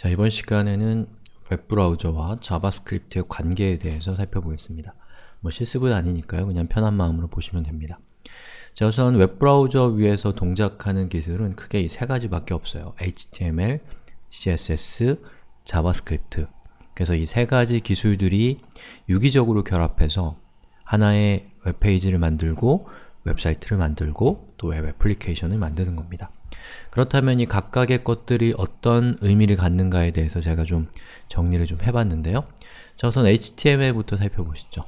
자, 이번 시간에는 웹브라우저와 자바스크립트의 관계에 대해서 살펴보겠습니다. 뭐 실습은 아니니까요. 그냥 편한 마음으로 보시면 됩니다. 자, 우선 웹브라우저 위에서 동작하는 기술은 크게 이 세 가지밖에 없어요. HTML, CSS, 자바스크립트 그래서 이 세 가지 기술들이 유기적으로 결합해서 하나의 웹페이지를 만들고 웹사이트를 만들고 또 웹 애플리케이션을 만드는 겁니다. 그렇다면 이 각각의 것들이 어떤 의미를 갖는가에 대해서 제가 좀 정리를 좀 해봤는데요. 자, 우선 HTML부터 살펴보시죠.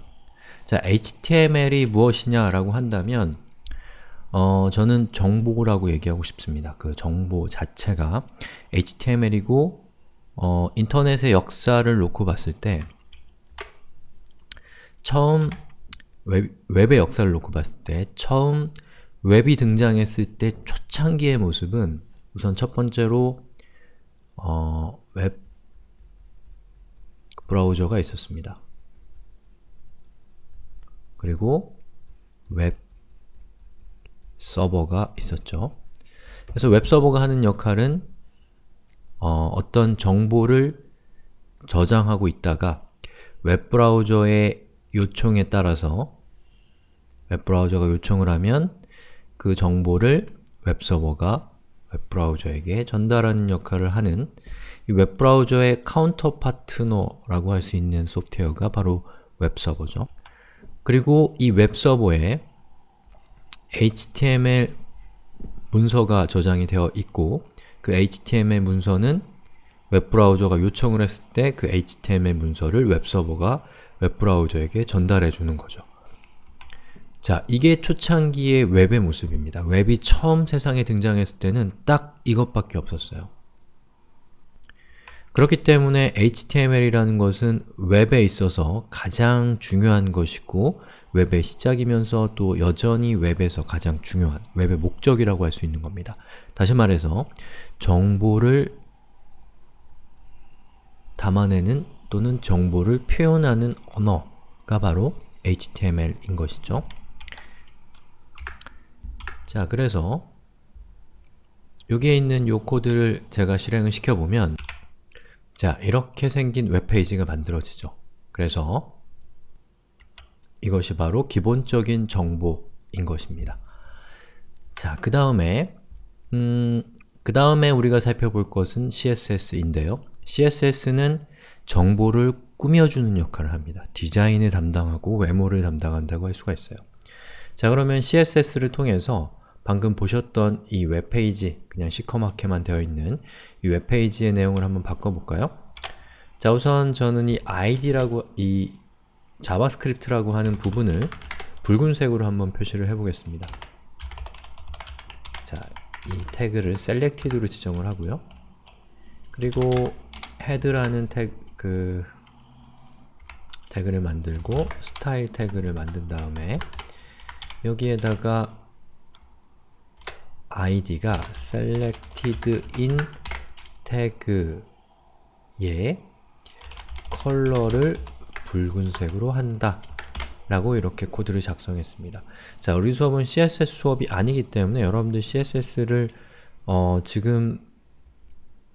자, HTML이 무엇이냐라고 한다면 어, 저는 정보라고 얘기하고 싶습니다. 그 정보 자체가 HTML이고 어, 인터넷의 역사를 놓고 봤을 때 처음 웹, 웹의 역사를 놓고 봤을 때 처음 웹이 등장했을 때 초창기의 모습은 우선 첫 번째로 어, 웹 브라우저가 있었습니다. 그리고 웹 서버가 있었죠. 그래서 웹 서버가 하는 역할은 어, 떤 정보를 저장하고 있다가 웹 브라우저의 요청에 따라서 웹 브라우저가 요청을 하면 그 정보를 웹서버가 웹브라우저에게 전달하는 역할을 하는 이 웹브라우저의 카운터 파트너라고 할 수 있는 소프트웨어가 바로 웹서버죠. 그리고 이 웹서버에 HTML 문서가 저장이 되어 있고 그 HTML 문서는 웹브라우저가 요청을 했을 때 그 HTML 문서를 웹서버가 웹브라우저에게 전달해 주는 거죠. 자, 이게 초창기의 웹의 모습입니다. 웹이 처음 세상에 등장했을 때는 딱 이것밖에 없었어요. 그렇기 때문에 HTML이라는 것은 웹에 있어서 가장 중요한 것이고 웹의 시작이면서 또 여전히 웹에서 가장 중요한 웹의 목적이라고 할 수 있는 겁니다. 다시 말해서 정보를 담아내는 또는 정보를 표현하는 언어가 바로 HTML인 것이죠. 자, 그래서 여기에 있는 요 코드를 제가 실행을 시켜보면 자, 이렇게 생긴 웹페이지가 만들어지죠. 그래서 이것이 바로 기본적인 정보인 것입니다. 자, 그 다음에 음, 그 다음에 우리가 살펴볼 것은 CSS인데요. CSS는 정보를 꾸며주는 역할을 합니다. 디자인을 담당하고 외모를 담당한다고 할 수가 있어요. 자, 그러면 CSS를 통해서 방금 보셨던 이 웹페이지, 그냥 시커멓게만 되어 있는 이 웹페이지의 내용을 한번 바꿔볼까요? 자 우선 저는 이 id라고 이 자바스크립트라고 하는 부분을 붉은색으로 한번 표시를 해보겠습니다. 자, 이 태그를 selected로 지정을 하고요. 그리고 head라는 태그 그 태그를 만들고 style 태그를 만든 다음에 여기에다가 id가 selectedin 태그의 컬러를 붉은색으로 한다 라고 이렇게 코드를 작성했습니다. 자, 우리 수업은 CSS 수업이 아니기 때문에 여러분들 CSS를 어, 지금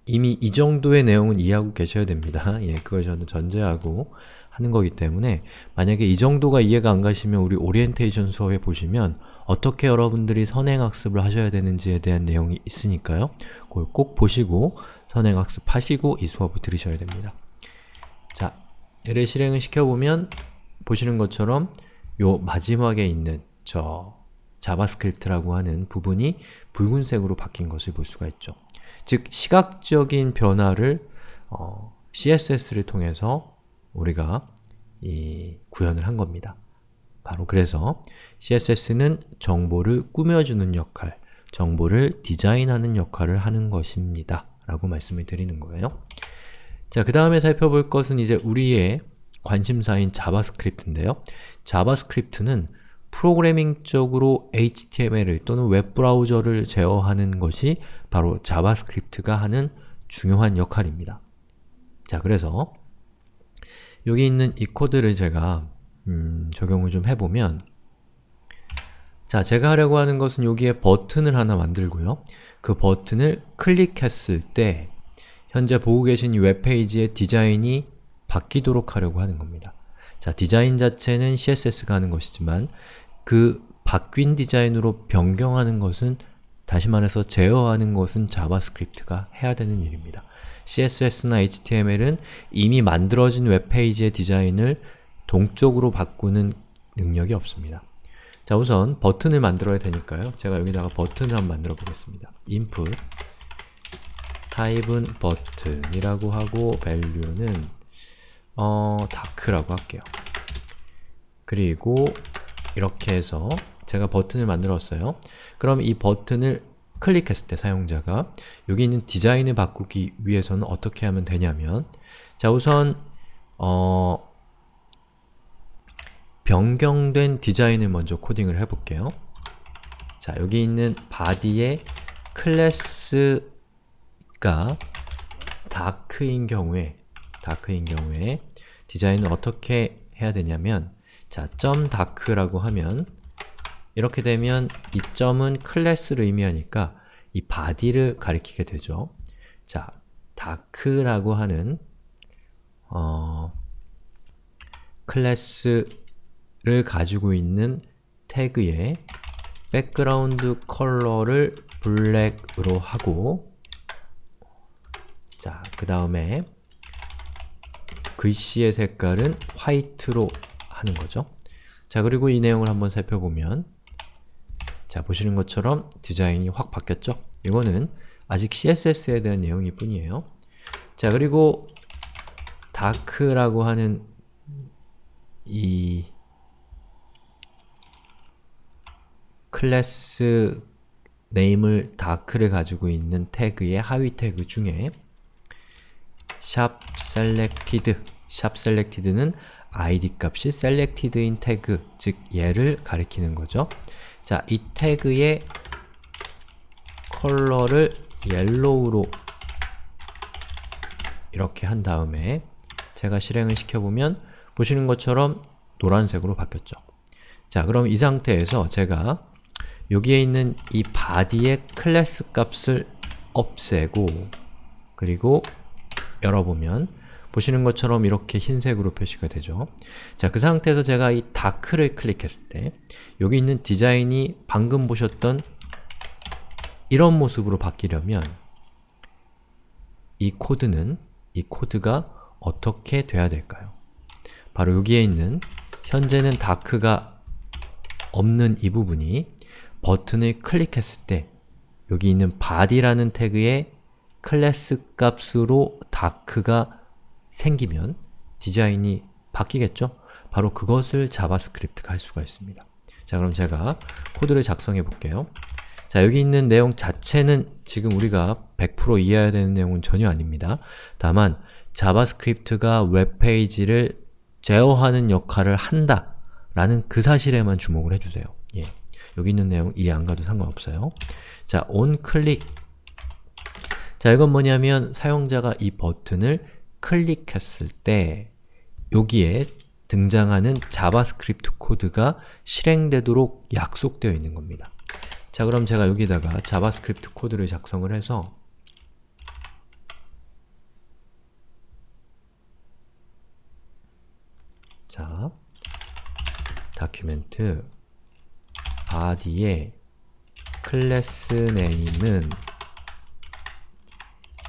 이미 이 정도의 내용은 이해하고 계셔야 됩니다. 예, 그걸 저는 전제하고 하는 거기 때문에 만약에 이 정도가 이해가 안 가시면 우리 오리엔테이션 수업에 보시면 어떻게 여러분들이 선행학습을 하셔야 되는지에 대한 내용이 있으니까요. 그걸 꼭 보시고 선행학습 하시고 이 수업을 들으셔야 됩니다. 자, 얘를 실행을 시켜보면 보시는 것처럼 요 마지막에 있는 저 자바스크립트라고 하는 부분이 붉은색으로 바뀐 것을 볼 수가 있죠. 즉, 시각적인 변화를 어, CSS를 통해서 우리가 구현을 한 겁니다. 바로 그래서 CSS는 정보를 꾸며주는 역할, 정보를 디자인하는 역할을 하는 것입니다. 라고 말씀을 드리는 거예요. 자, 그 다음에 살펴볼 것은 이제 우리의 관심사인 자바스크립트인데요. 자바스크립트는 프로그래밍적으로 h t m l 또는 웹브라우저를 제어하는 것이 바로 자바스크립트가 하는 중요한 역할입니다. 자, 그래서 여기 있는 이 코드를 제가 음, 적용을 좀 해보면 자, 제가 하려고 하는 것은 여기에 버튼을 하나 만들고요. 그 버튼을 클릭했을 때 현재 보고 계신 이 웹페이지의 디자인이 바뀌도록 하려고 하는 겁니다. 자, 디자인 자체는 CSS가 하는 것이지만 그 바뀐 디자인으로 변경하는 것은 다시 말해서 제어하는 것은 자바스크립트가 해야 되는 일입니다. CSS나 HTML은 이미 만들어진 웹페이지의 디자인을 동쪽으로 바꾸는 능력이 없습니다. 자 우선 버튼을 만들어야 되니까요. 제가 여기다가 버튼을 한번 만들어 보겠습니다. input t 타입은 버튼이라고 하고 value는 어, 다크라고 할게요. 그리고 이렇게 해서 제가 버튼을 만들었어요. 그럼 이 버튼을 클릭했을 때 사용자가 여기 있는 디자인을 바꾸기 위해서는 어떻게 하면 되냐면 자 우선 어, 변경된 디자인을 먼저 코딩을 해볼게요. 자, 여기 있는 바디의 클래스가 다크인 경우에 다크인 경우에 디자인을 어떻게 해야 되냐면 자, 점 다크라고 하면 이렇게 되면 이 점은 클래스를 의미하니까 이 바디를 가리키게 되죠. 자, 다크라고 하는 어, 클래스 를 가지고 있는 태그의 백그라운드 컬러를 블랙으로 하고 자, 그 다음에 글씨의 색깔은 화이트로 하는 거죠. 자, 그리고 이 내용을 한번 살펴보면 자, 보시는 것처럼 디자인이 확 바뀌었죠? 이거는 아직 CSS에 대한 내용일 뿐이에요. 자, 그리고 다크라고 하는 이 클래스 네임을 다크를 가지고 있는 태그의 하위 태그 중에 샵 selected, 샵 selected는 id 값이 selected인 태그, 즉 얘를 가리키는 거죠. 자, 이 태그의 컬러를 옐로우로 이렇게 한 다음에 제가 실행을 시켜보면 보시는 것처럼 노란색으로 바뀌었죠. 자, 그럼 이 상태에서 제가 여기에 있는 이 body의 클래스 값을 없애고 그리고 열어보면 보시는 것처럼 이렇게 흰색으로 표시가 되죠. 자, 그 상태에서 제가 이 다크를 클릭했을 때 여기 있는 디자인이 방금 보셨던 이런 모습으로 바뀌려면 이 코드는, 이 코드가 어떻게 돼야 될까요? 바로 여기에 있는 현재는 다크가 없는 이 부분이 버튼을 클릭했을 때 여기 있는 body라는 태그에 클래스 값으로 다크가 생기면 디자인이 바뀌겠죠? 바로 그것을 자바스크립트가 할 수가 있습니다. 자 그럼 제가 코드를 작성해 볼게요. 자 여기 있는 내용 자체는 지금 우리가 100% 이해해야 되는 내용은 전혀 아닙니다. 다만 자바스크립트가 웹페이지를 제어하는 역할을 한다 라는 그 사실에만 주목을 해주세요. 예. 여기 있는 내용 이해 안 가도 상관없어요. 자, onClick 자, 이건 뭐냐면 사용자가 이 버튼을 클릭했을 때 여기에 등장하는 자바스크립트 코드가 실행되도록 약속되어 있는 겁니다. 자, 그럼 제가 여기다가 자바스크립트 코드를 작성을 해서 자, 다큐멘트 아디에 클래스 네임은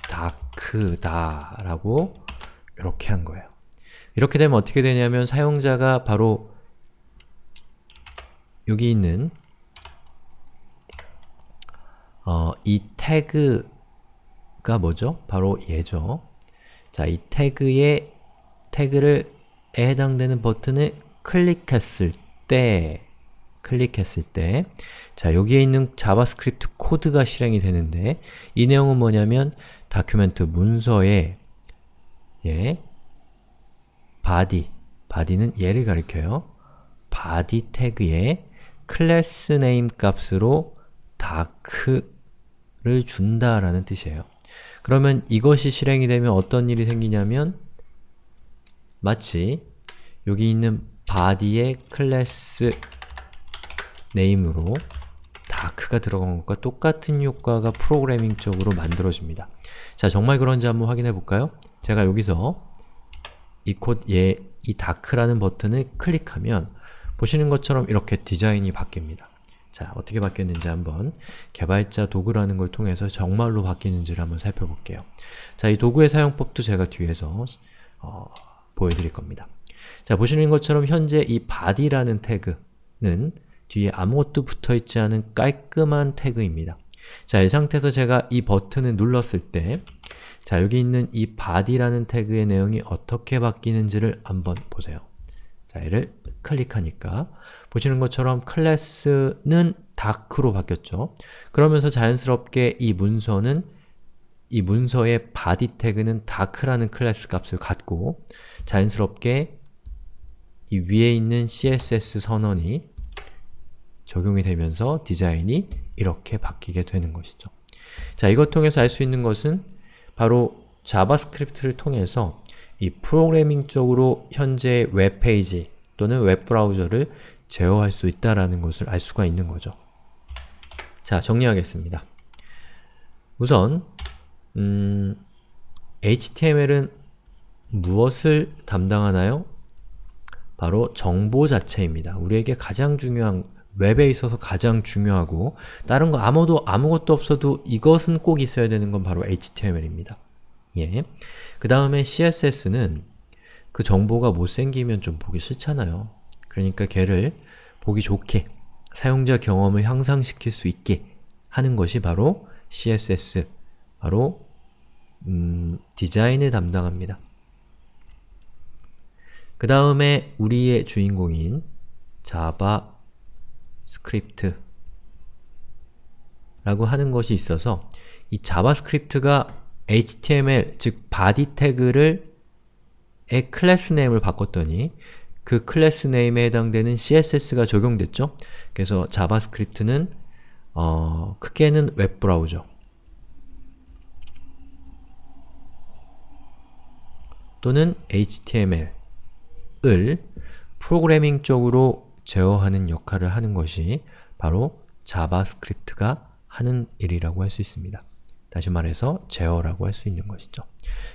다크다 라고 이렇게 한 거예요. 이렇게 되면 어떻게 되냐면 사용자가 바로 여기 있는 어, 이 태그가 뭐죠? 바로 얘죠. 자, 이 태그의 태그를 해당되는 버튼을 클릭했을 때 클릭했을 때 자, 여기에 있는 자바스크립트 코드가 실행이 되는데 이 내용은 뭐냐면 다큐멘트 문서에 예, body, 는 얘를 가리켜요. 바디 태그에 클래스 네임 값으로 다크를 준다라는 뜻이에요. 그러면 이것이 실행이 되면 어떤 일이 생기냐면 마치 여기 있는 바디 d 의 클래스 name으로 다크가 들어간 것과 똑같은 효과가 프로그래밍 쪽으로 만들어집니다. 자, 정말 그런지 한번 확인해 볼까요? 제가 여기서 이 콧, 예, 이 다크라는 버튼을 클릭하면 보시는 것처럼 이렇게 디자인이 바뀝니다. 자, 어떻게 바뀌었는지 한번 개발자 도구라는 걸 통해서 정말로 바뀌는지를 한번 살펴볼게요. 자, 이 도구의 사용법도 제가 뒤에서 어, 보여드릴 겁니다. 자, 보시는 것처럼 현재 이 body라는 태그는 뒤에 아무것도 붙어있지 않은 깔끔한 태그입니다. 자, 이 상태에서 제가 이 버튼을 눌렀을 때 자, 여기 있는 이 body라는 태그의 내용이 어떻게 바뀌는지를 한번 보세요. 자, 얘를 클릭하니까 보시는 것처럼 클래스는 다크로 바뀌었죠. 그러면서 자연스럽게 이 문서는 이 문서의 바디 태그는 다크라는 클래스 값을 갖고 자연스럽게 이 위에 있는 css 선언이 적용이 되면서 디자인이 이렇게 바뀌게 되는 것이죠. 자, 이것 통해서 알 수 있는 것은 바로 자바스크립트를 통해서 이 프로그래밍 쪽으로 현재 웹페이지 또는 웹브라우저를 제어할 수 있다는 것을 알 수가 있는 거죠. 자, 정리하겠습니다. 우선 음, HTML은 무엇을 담당하나요? 바로 정보 자체입니다. 우리에게 가장 중요한 웹에 있어서 가장 중요하고 다른 거 아무도 아무것도 없어도 이것은 꼭 있어야 되는 건 바로 HTML입니다. 예. 그 다음에 CSS는 그 정보가 못생기면 좀 보기 싫잖아요. 그러니까 걔를 보기 좋게 사용자 경험을 향상시킬 수 있게 하는 것이 바로 CSS, 바로 음, 디자인을 담당합니다. 그 다음에 우리의 주인공인 자바 스크립트 라고 하는 것이 있어서 이 자바스크립트가 html, 즉 바디 태그를 의 클래스 네임을 바꿨더니 그 클래스 네임에 해당되는 css가 적용됐죠? 그래서 자바스크립트는 어, 크게는 웹브라우저 또는 html을 프로그래밍 쪽으로 제어하는 역할을 하는 것이 바로 자바스크립트가 하는 일이라고 할 수 있습니다. 다시 말해서 제어라고 할 수 있는 것이죠.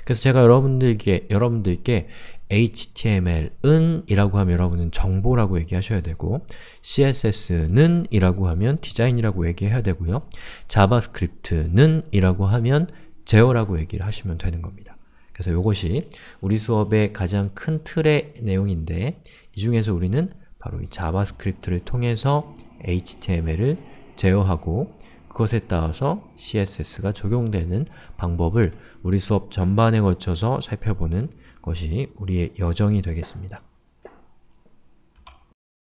그래서 제가 여러분들께, 여러분들께 HTML은 이라고 하면 여러분은 정보라고 얘기하셔야 되고 CSS는 이라고 하면 디자인이라고 얘기해야 되고요. 자바스크립트는 이라고 하면 제어라고 얘기를 하시면 되는 겁니다. 그래서 이것이 우리 수업의 가장 큰 틀의 내용인데 이 중에서 우리는 바로 이 자바스크립트를 통해서 HTML을 제어하고 그것에 따라서 CSS가 적용되는 방법을 우리 수업 전반에 걸쳐서 살펴보는 것이 우리의 여정이 되겠습니다.